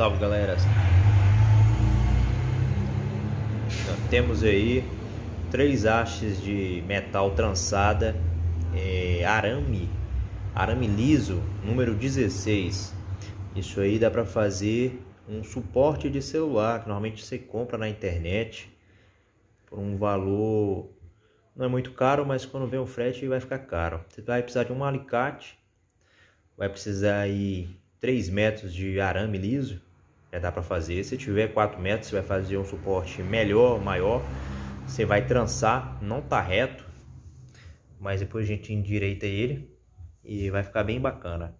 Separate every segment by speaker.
Speaker 1: salve galera. Então, temos aí três hastes de metal trançada, é, arame, arame liso, número 16. Isso aí dá para fazer um suporte de celular que normalmente você compra na internet por um valor não é muito caro, mas quando vem o frete vai ficar caro. Você vai precisar de um alicate, vai precisar aí 3 metros de arame liso, já é, dá para fazer. Se tiver 4 metros, você vai fazer um suporte melhor, maior. Você vai trançar, não tá reto, mas depois a gente endireita ele e vai ficar bem bacana.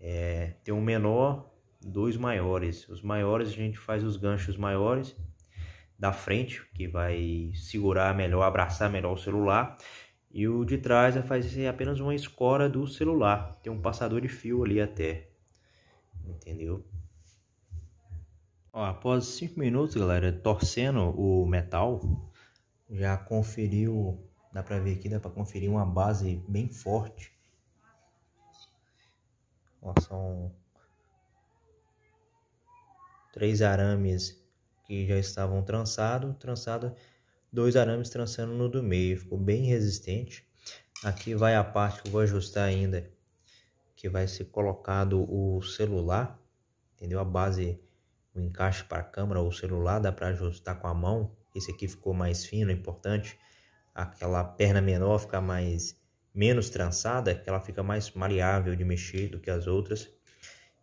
Speaker 1: É, tem um menor, dois maiores. Os maiores a gente faz os ganchos maiores da frente, que vai segurar melhor, abraçar melhor o celular. E o de trás vai fazer apenas uma escora do celular. Tem um passador de fio ali até. Entendeu? após 5 minutos, galera, torcendo o metal, já conferiu, dá pra ver aqui, dá pra conferir uma base bem forte. Ó, são três arames que já estavam trançados, trançado dois arames trançando no do meio, ficou bem resistente. Aqui vai a parte que eu vou ajustar ainda, que vai ser colocado o celular, entendeu? A base encaixe para a câmera ou celular, dá para ajustar com a mão. Esse aqui ficou mais fino, é importante. Aquela perna menor fica mais menos trançada, que ela fica mais maleável de mexer do que as outras.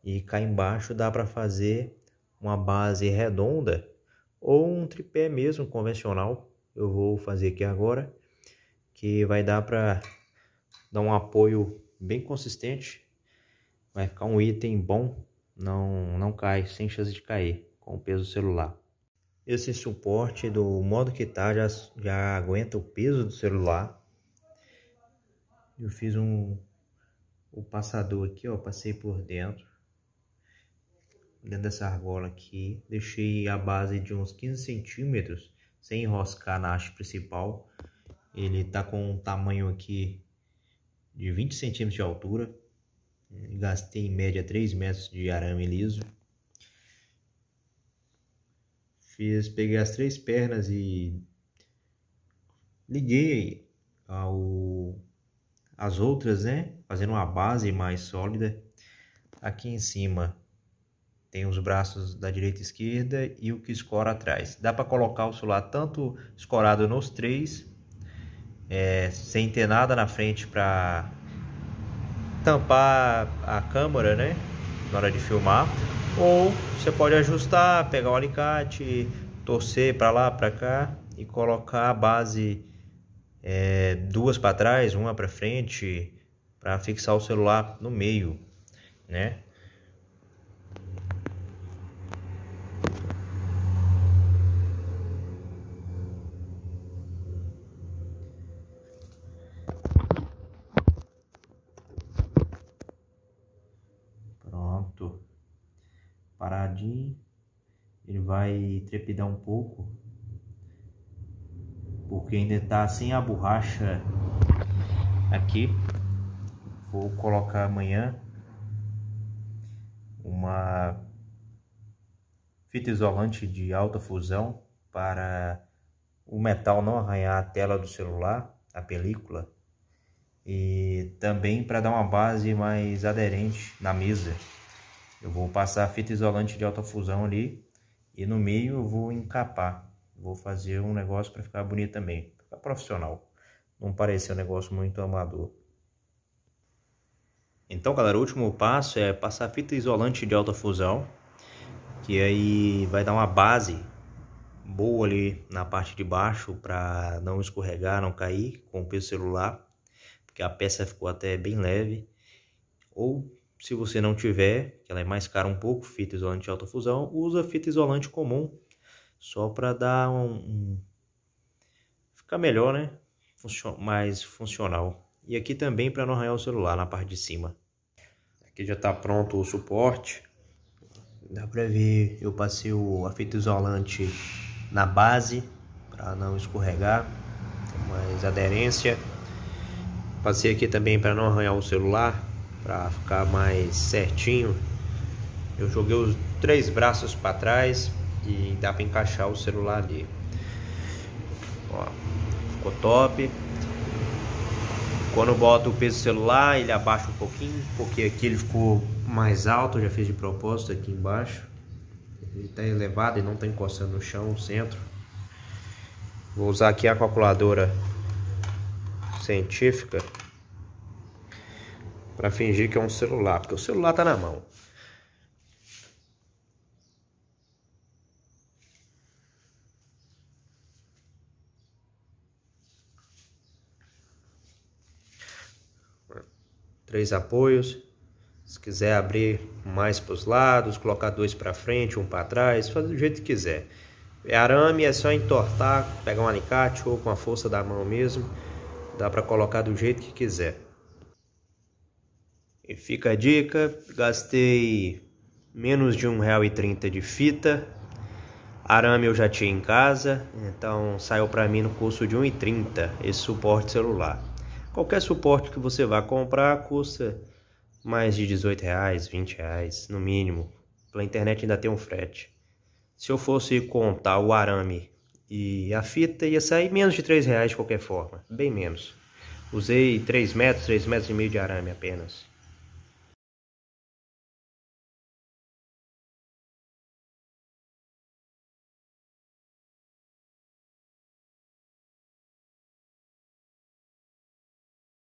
Speaker 1: E cá embaixo dá para fazer uma base redonda ou um tripé mesmo convencional. Eu vou fazer aqui agora, que vai dar para dar um apoio bem consistente. Vai ficar um item bom não, não cai, sem chance de cair com o peso do celular. Esse suporte do modo que tá já, já aguenta o peso do celular. Eu fiz um o passador aqui, ó, passei por dentro dentro dessa argola aqui, deixei a base de uns 15 centímetros, sem enroscar na haste principal. Ele tá com um tamanho aqui de 20 centímetros de altura, Gastei em média 3 metros de arame liso. Fiz, peguei as três pernas e liguei ao, as outras, né? Fazendo uma base mais sólida. Aqui em cima tem os braços da direita e esquerda e o que escora atrás. Dá para colocar o celular tanto escorado nos três, é, sem ter nada na frente para tampar a câmera, né? Na hora de filmar. Ou você pode ajustar, pegar o alicate, torcer para lá, para cá e colocar a base é, duas para trás, uma para frente, para fixar o celular no meio, né? paradinho, ele vai trepidar um pouco, porque ainda está sem a borracha aqui. Vou colocar amanhã uma fita isolante de alta fusão para o metal não arranhar a tela do celular, a película, e também para dar uma base mais aderente na mesa eu vou passar fita isolante de alta fusão ali e no meio eu vou encapar. Vou fazer um negócio para ficar bonito também, ficar profissional. Não parecer um negócio muito amador. Então, galera, o último passo é passar fita isolante de alta fusão, que aí vai dar uma base boa ali na parte de baixo para não escorregar, não cair com o peso celular, porque a peça ficou até bem leve. Ou se você não tiver, ela é mais cara um pouco, fita isolante de alta fusão, usa fita isolante comum, só para dar um, um, ficar melhor, né? mais funcional. E aqui também para não arranhar o celular na parte de cima. Aqui já está pronto o suporte. Dá para ver, eu passei a fita isolante na base para não escorregar, mais aderência. Passei aqui também para não arranhar o celular para ficar mais certinho, eu joguei os três braços para trás e dá para encaixar o celular ali. Ó, ficou top. Quando eu boto o peso do celular, ele abaixa um pouquinho, porque aqui ele ficou mais alto, já fiz de propósito aqui embaixo. Ele está elevado e não está encostando no chão, o centro. Vou usar aqui a calculadora científica para fingir que é um celular, porque o celular está na mão. Três apoios. Se quiser abrir mais para os lados, colocar dois para frente, um para trás, fazer do jeito que quiser. É Arame é só entortar, pegar um alicate ou com a força da mão mesmo, dá para colocar do jeito que quiser. E fica a dica, gastei menos de R$1,30 de fita, arame eu já tinha em casa, então saiu para mim no custo de R$1,30 esse suporte celular. Qualquer suporte que você vá comprar custa mais de R$18,00, reais no mínimo. Pela internet ainda tem um frete. Se eu fosse contar o arame e a fita, ia sair menos de R$3,00 de qualquer forma, bem menos. Usei 3 metros, 3 metros e meio de arame apenas.